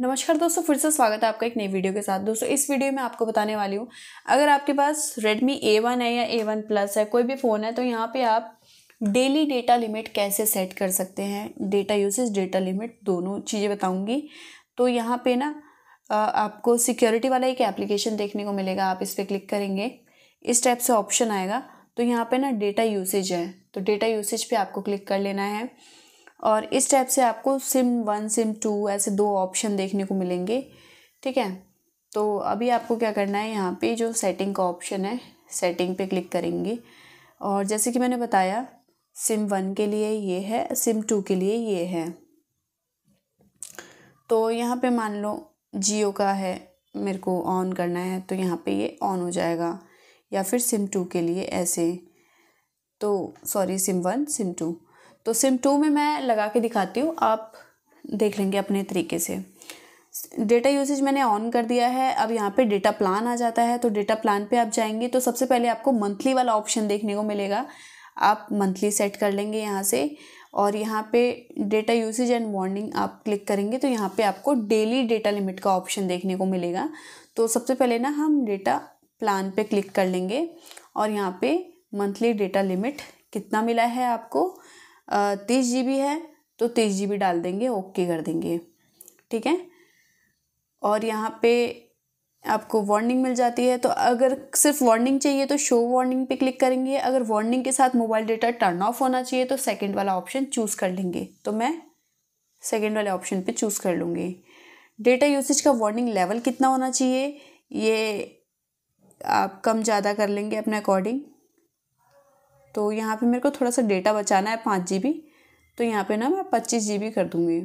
नमस्कार दोस्तों फिर से स्वागत है आपका एक नई वीडियो के साथ दोस्तों इस वीडियो में आपको बताने वाली हूँ अगर आपके पास Redmi A1 है या A1 प्लस है कोई भी फ़ोन है तो यहाँ पे आप डेली डेटा लिमिट कैसे सेट कर सकते हैं डेटा यूसेज डेटा लिमिट दोनों चीज़ें बताऊँगी तो यहाँ पे ना आपको सिक्योरिटी वाला एक एप्लीकेशन देखने को मिलेगा आप इस पर क्लिक करेंगे इस टाइप से ऑप्शन आएगा तो यहाँ पर ना डेटा यूसेज है तो डेटा यूसेज पर आपको क्लिक कर लेना है और इस टाइप से आपको सिम वन सिम टू ऐसे दो ऑप्शन देखने को मिलेंगे ठीक है तो अभी आपको क्या करना है यहाँ पे जो सेटिंग का ऑप्शन है सेटिंग पे क्लिक करेंगे और जैसे कि मैंने बताया सिम वन के लिए ये है सिम टू के लिए ये है तो यहाँ पे मान लो जियो का है मेरे को ऑन करना है तो यहाँ पे ये ऑन हो जाएगा या फिर सिम टू के लिए ऐसे तो sorry sim one sim two तो सिम टू में मैं लगा के दिखाती हूँ आप देख लेंगे अपने तरीके से डेटा यूसेज मैंने ऑन कर दिया है अब यहाँ पे डेटा प्लान आ जाता है तो डेटा प्लान पे आप जाएंगे तो सबसे पहले आपको मंथली वाला ऑप्शन देखने को मिलेगा आप मंथली सेट कर लेंगे यहाँ से और यहाँ पे डेटा यूसेज एंड वार्निंग आप क्लिक करेंगे तो यहाँ पे आपको डेली डेटा लिमिट का ऑप्शन देखने को मिलेगा तो सबसे पहले ना हम डेटा प्लान पे क्लिक कर लेंगे और यहाँ पे मंथली डेटा लिमिट कितना मिला है आपको तीस जी है तो तीस जी डाल देंगे ओके कर देंगे ठीक है और यहाँ पे आपको वार्निंग मिल जाती है तो अगर सिर्फ वार्निंग चाहिए तो शो वार्निंग पे क्लिक करेंगे अगर वार्निंग के साथ मोबाइल डेटा टर्न ऑफ होना चाहिए तो सेकंड वाला ऑप्शन चूज़ कर लेंगे तो मैं सेकंड वाले ऑप्शन पे चूज़ कर लूँगी डेटा यूसेज का वार्निंग लेवल कितना होना चाहिए ये आप कम ज़्यादा कर लेंगे अपने अकॉर्डिंग तो यहाँ पे मेरे को थोड़ा सा डेटा बचाना है पाँच जी बी तो यहाँ पे ना मैं पच्चीस जी बी कर दूँगी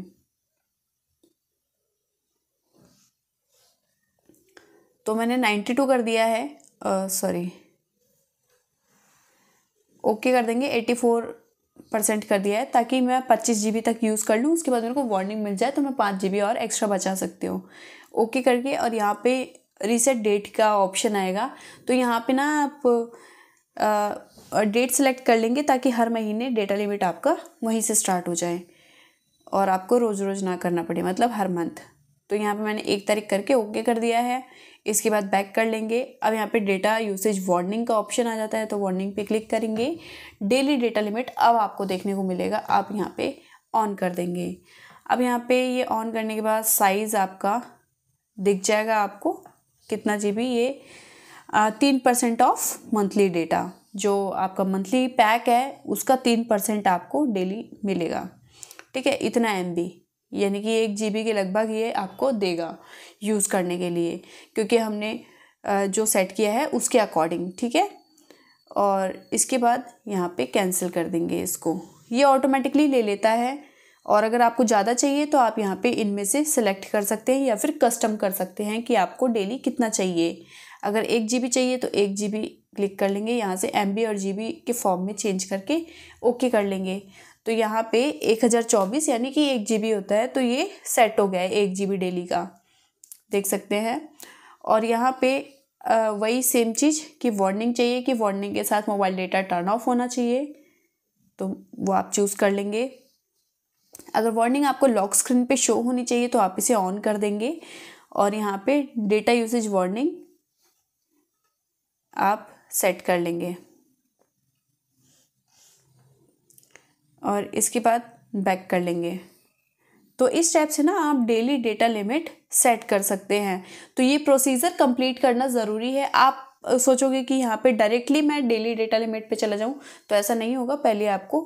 तो मैंने नाइन्टी टू कर दिया है सॉरी ओके कर देंगे एटी फोर परसेंट कर दिया है ताकि मैं पच्चीस जी तक यूज़ कर लूँ उसके बाद मेरे को वार्निंग मिल जाए तो मैं पाँच जी और एक्स्ट्रा बचा सकती हूँ ओके करके और यहाँ पे रीसेट डेट का ऑप्शन आएगा तो यहाँ पे ना आप डेट सेलेक्ट कर लेंगे ताकि हर महीने डेटा लिमिट आपका वहीं से स्टार्ट हो जाए और आपको रोज़ रोज़ ना करना पड़े मतलब हर मंथ तो यहाँ पे मैंने एक तारीख करके ओके कर दिया है इसके बाद बैक कर लेंगे अब यहाँ पे डेटा यूसेज वार्निंग का ऑप्शन आ जाता है तो वार्निंग पे क्लिक करेंगे डेली डेटा लिमिट अब आपको देखने को मिलेगा आप यहाँ पे ऑन कर देंगे अब यहाँ पे ये ऑन करने के बाद साइज़ आपका दिख जाएगा आपको कितना जी ये तीन परसेंट ऑफ मंथली डेटा जो आपका मंथली पैक है उसका तीन परसेंट आपको डेली मिलेगा ठीक है इतना एम यानी कि एक जी के लगभग ये आपको देगा यूज़ करने के लिए क्योंकि हमने जो सेट किया है उसके अकॉर्डिंग ठीक है और इसके बाद यहाँ पे कैंसिल कर देंगे इसको ये ऑटोमेटिकली ले लेता है और अगर आपको ज़्यादा चाहिए तो आप यहाँ पे इनमें से सेलेक्ट कर सकते हैं या फिर कस्टम कर सकते हैं कि आपको डेली कितना चाहिए अगर एक जी चाहिए तो एक जी क्लिक कर लेंगे यहाँ से एम और जी के फॉर्म में चेंज करके ओके कर लेंगे तो यहाँ पे एक हज़ार चौबीस यानी कि एक जी होता है तो ये सेट हो गया है एक जी डेली का देख सकते हैं और यहाँ पे वही सेम चीज़ कि वार्निंग चाहिए कि वार्निंग के साथ मोबाइल डेटा टर्न ऑफ होना चाहिए तो वो आप चूज़ कर लेंगे अगर वार्निंग आपको लॉक स्क्रीन पे शो होनी चाहिए तो आप इसे ऑन कर देंगे और यहाँ पे डेटा यूसेज वार्निंग आप सेट कर लेंगे और इसके बाद बैक कर लेंगे तो इस टाइप से ना आप डेली डेटा लिमिट सेट कर सकते हैं तो ये प्रोसीजर कंप्लीट करना ज़रूरी है आप सोचोगे कि यहाँ पे डायरेक्टली मैं डेली डेटा लिमिट पे चला जाऊँ तो ऐसा नहीं होगा पहले आपको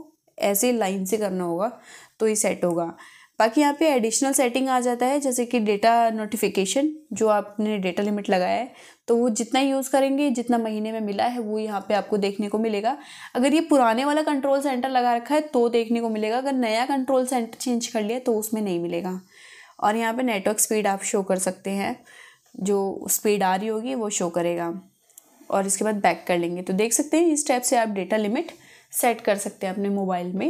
ऐसे लाइन से करना होगा तो ही सेट होगा बाकी यहाँ पे एडिशनल सेटिंग आ जाता है जैसे कि डेटा नोटिफिकेशन जो आपने डेटा लिमिट लगाया है तो वो जितना यूज़ करेंगे जितना महीने में मिला है वो यहाँ पे आपको देखने को मिलेगा अगर ये पुराने वाला कंट्रोल सेंटर लगा रखा है तो देखने को मिलेगा अगर नया कंट्रोल सेंटर चेंज कर लिया तो उसमें नहीं मिलेगा और यहाँ पर नेटवर्क स्पीड आप शो कर सकते हैं जो स्पीड आ रही होगी वो शो करेगा और इसके बाद बैक कर लेंगे तो देख सकते हैं इस टाइप से आप डेटा लिमिट सेट कर सकते हैं अपने मोबाइल में